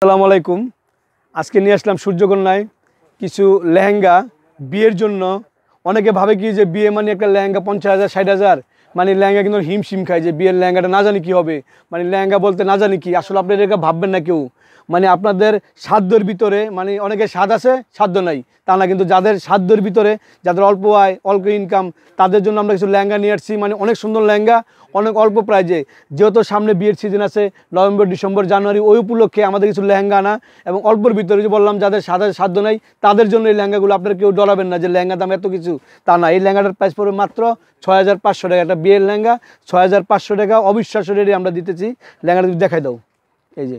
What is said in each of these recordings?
আসসালামু আলাইকুম আজকে নিয়ে আসলাম সূর্যকন্যায় কিছু লেহেঙ্গা বিয়ের জন্য অনেকে ভাবে কি যে বিয়ে মানে একটা লেহেঙ্গা পঞ্চাশ হাজার ষাট হাজার মানে লেহেঙ্গা কিন্তু হিমশিম খায় যে বিয়ের লেহেঙ্গাটা না জানি কি হবে মানে লেহেঙ্গা বলতে না জানি কি আসলে আপনি এটা ভাববেন না কেউ মানে আপনাদের সাধ্যর ভিতরে মানে অনেকের স্বাদ আছে সাধ্য নাই তা না কিন্তু যাদের সাধ্যর ভিতরে যাদের অল্প আয় অল্প ইনকাম তাদের জন্য আমরা কিছু লেহেঙ্গা নিয়ে আসছি মানে অনেক সুন্দর লেহেঙ্গা অনেক অল্প প্রাইজে যেহেতু সামনে বিয়ের সিজন আছে নভেম্বর ডিসেম্বর জানুয়ারি ওই উপলক্ষে আমাদের কিছু লেহেঙ্গা আনা এবং অল্পর ভিতরে যে বললাম যাদের সাদা সাধ্য নাই তাদের জন্য এই লেহেঙ্গাগুলো আপনারা কেউ ডরাবেন না যে লেহেঙ্গা দাম এত কিছু তা না এই লেহেঙ্গাটার প্রাইস পড়বে মাত্র ছয় হাজার পাঁচশো টাকা একটা বিয়ের লেহেঙ্গা ছয় হাজার পাঁচশো টাকা অবিশ্বাস্য রেডি আমরা দিতেছি যদি দেখাই দাও এই যে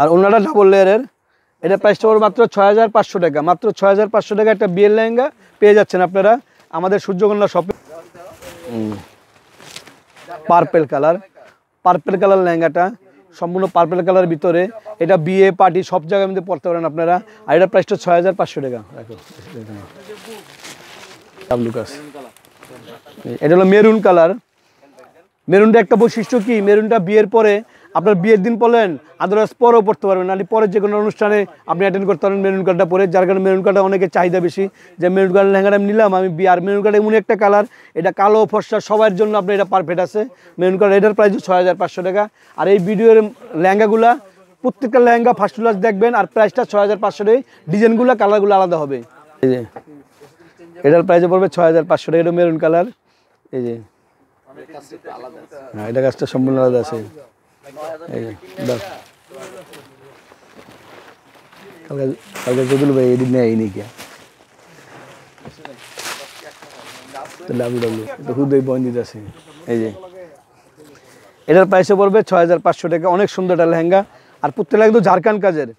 আর ওনারা ডাবল লেয়ারের এটা প্রাইসটা ওর মাত্র ছয় হাজার পাঁচশো টাকা মাত্র ছয় হাজার পাঁচশো টাকা একটা বিয়ের লেহেঙ্গা পেয়ে যাচ্ছেন আপনারা আমাদের সূর্যকন্যা শপে পার্পেল কালার পার্পেল কালার লেহেঙ্গাটা সম্পূর্ণ পার্পেল কালার ভিতরে এটা বিয়ে পার্টি সব জায়গায় মধ্যে পড়তে পারেন আপনারা আর এটা প্রাইসটা ছয় হাজার পাঁচশো টাকা এটা হলো মেরুন কালার মেরুনটা একটা বৈশিষ্ট্য কি মেরুনটা বিয়ের পরে আপনার বিয়ের দিন পড়লেন আদারওয়াইজ পরেও পড়তে পারবেন নাহলে পরে যে কোনো অনুষ্ঠানে আপনি অ্যাটেন্ড করতে পারেন মেরুন কার্ডটা পরে যার কারণে মেরুন কার্ডটা অনেকে চাহিদা বেশি যে মেরুন কার্ডের লেহেঙ্গাটা আমি নিলাম আমি আর মেরুন কার্ডের এমন একটা কালার এটা কালো ফর্সা সবার জন্য আপনার এটা পারফেক্ট আছে মেরুন কার্ড এটার প্রাইস ছয় টাকা আর এই ভিডিওর লেহেঙ্গাগুলা প্রত্যেকটা লেহেঙ্গা ফার্স্ট ক্লাস দেখবেন আর প্রাইসটা ছয় হাজার পাঁচশো ডিজাইনগুলো কালারগুলো আলাদা হবে এই যে এটার প্রাইসে পড়বে ছয় হাজার পাঁচশো টাকা এটা মেরুন কালার এই যে হ্যাঁ এটা গাছটা সম্পূর্ণ আলাদা আছে এটার প্রাইসে পড়বে ছয় হাজার পাঁচশো টাকা অনেক সুন্দর একটা লেহেঙ্গা আর ঝাড়খান্ড কাজের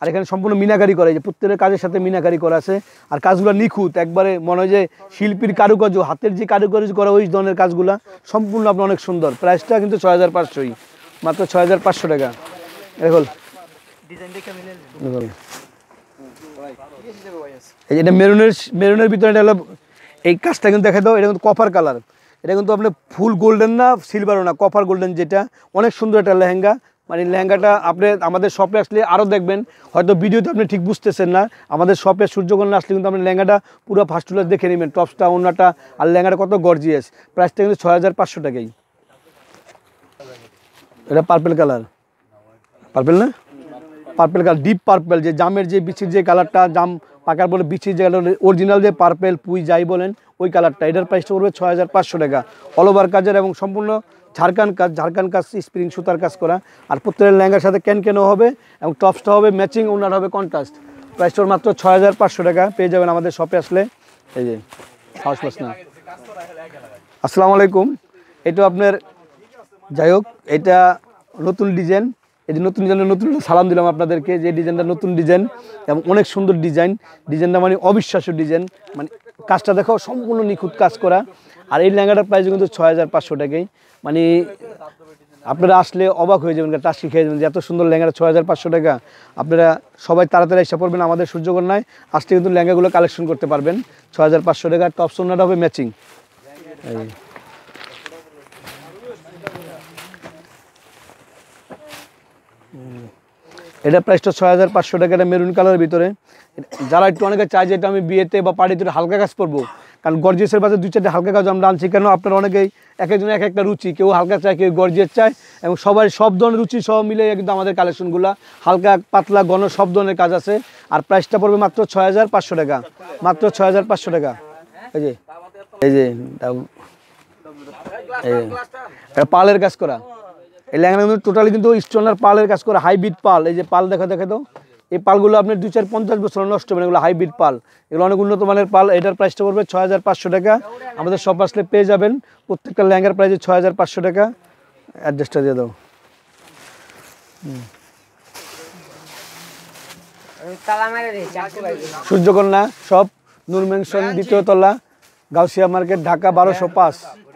আর এখানে সম্পূর্ণ মিনাকারি করা যে পুত্রের কাজের সাথে মিনাকারি করা আছে আর কাজগুলো নিখুঁত একবারে মনে হয় যে শিল্পীর কারুকার্য হাতের যে কারুকার্য করা ওই ধরনের কাজগুলো সম্পূর্ণ আপনার অনেক সুন্দর প্রাইসটা কিন্তু ছয় হাজার পাঁচশোই মাত্র ছয় হাজার পাঁচশো টাকা দেখুন এটা মেরুনের মেরুনের ভিতরে এটা হলো এই কাজটা কিন্তু দেখা দাও এটা কিন্তু কপার কালার এটা কিন্তু আপনি ফুল গোল্ডেন না সিলভারও না কপার গোল্ডেন যেটা অনেক সুন্দর একটা লেহেঙ্গা মানে লেহেঙ্গাটা আপনি আমাদের শপে আসলে আরও দেখবেন হয়তো ভিডিওতে আপনি ঠিক বুঝতেছেন না আমাদের শপে সূর্যকন্যা আসলে কিন্তু আপনি লেহেঙ্গাটা পুরো ফার্স্ট দেখে নেবেন টপসটা অন্যটা আর লেহেঙ্গাটা কত গর্জিয়াস প্রাইসটা কিন্তু ছয় হাজার পাঁচশো টাকাই এটা পার্পেল কালার পার্পেল না পার্পেল কালার ডিপ পার্পেল যে জামের যে বিচির যে কালারটা জাম পাকার বলে বিচির যে কালার অরিজিনাল যে পার্পেল পুই যাই বলেন ওই কালারটা এটার প্রাইসটা করবে ছয় হাজার পাঁচশো টাকা অল ওভার কাজের এবং সম্পূর্ণ ঝাড়খান কাজ ঝাড়খান কাজ স্প্রিং সুতার কাজ করা আর প্রত্যেকের ল্যাঙ্গার সাথে ক্যান কেন হবে এবং টপসটা হবে ম্যাচিং ওনার হবে কন্ট্রাস্ট প্রাইসটা মাত্র ছয় হাজার পাঁচশো টাকা পেয়ে যাবেন আমাদের শপে আসলে এই যে সাহস না আসসালামু আলাইকুম এটা আপনার যাই হোক এটা নতুন ডিজাইন এই যে নতুন ডিজাইনের নতুন সালাম দিলাম আপনাদেরকে যে ডিজাইনটা নতুন ডিজাইন এবং অনেক সুন্দর ডিজাইন ডিজাইনটা মানে অবিশ্বাস্য ডিজাইন মানে কাজটা দেখো সম্পূর্ণ নিখুঁত কাজ করা আর এই ল্যাঙ্গাটার প্রাইস কিন্তু ছয় হাজার পাঁচশো টাকাই মানে আপনারা আসলে অবাক হয়ে যাবেন টাস্কি খেয়ে যাবেন যে এত সুন্দর ল্যাঙ্গা ছয় হাজার পাঁচশো টাকা আপনারা সবাই তাড়াতাড়ি এসে পড়বেন আমাদের সূর্যকন্যায় আসতে কিন্তু ল্যাঙ্গাগুলো কালেকশন করতে পারবেন ছয় হাজার পাঁচশো টাকা টপ সোনাটা হবে ম্যাচিং এটা প্রাইসটা ছয় হাজার পাঁচশো টাকা এটা মেরুন কালারের ভিতরে যারা একটু অনেকে চায় যে এটা আমি বিয়েতে বা পার্টিতে হালকা কাজ করবো কারণ গর্জিয়াসের পাশে দুই চারটে হালকা কাজ আমরা আনছি কেন আপনার অনেকেই এক একজন এক একটা রুচি কেউ হালকা চায় কেউ গর্জিয়াস চায় এবং সবাই সব ধরনের রুচি সব মিলে কিন্তু আমাদের কালেকশনগুলো হালকা পাতলা গণ সব ধরনের কাজ আছে আর প্রাইসটা পড়বে মাত্র ছয় হাজার পাঁচশো টাকা মাত্র ছয় হাজার পাঁচশো টাকা এই যে এই যে পালের কাজ করা এই ল্যাংড়া কিন্তু টোটালি কিন্তু স্টোনার পালের কাজ করে হাইব্রিড পাল এই যে পাল দেখা দেখে তো এই পালগুলো আপনি দু চার পঞ্চাশ বছর নষ্ট হবেন মানে এগুলো হাইব্রিড পাল এগুলো অনেক উন্নত মানের পাল এটার প্রাইসটা পড়বে ছয় হাজার পাঁচশো টাকা আমাদের সব আসলে পেয়ে যাবেন প্রত্যেকটা ল্যাঙ্গার প্রাইসে ছয় হাজার পাঁচশো টাকা অ্যাড্রেসটা দিয়ে দাও সূর্যকন্যা সব নূর দ্বিতীয় তলা গাউসিয়া মার্কেট ঢাকা বারোশো পাঁচ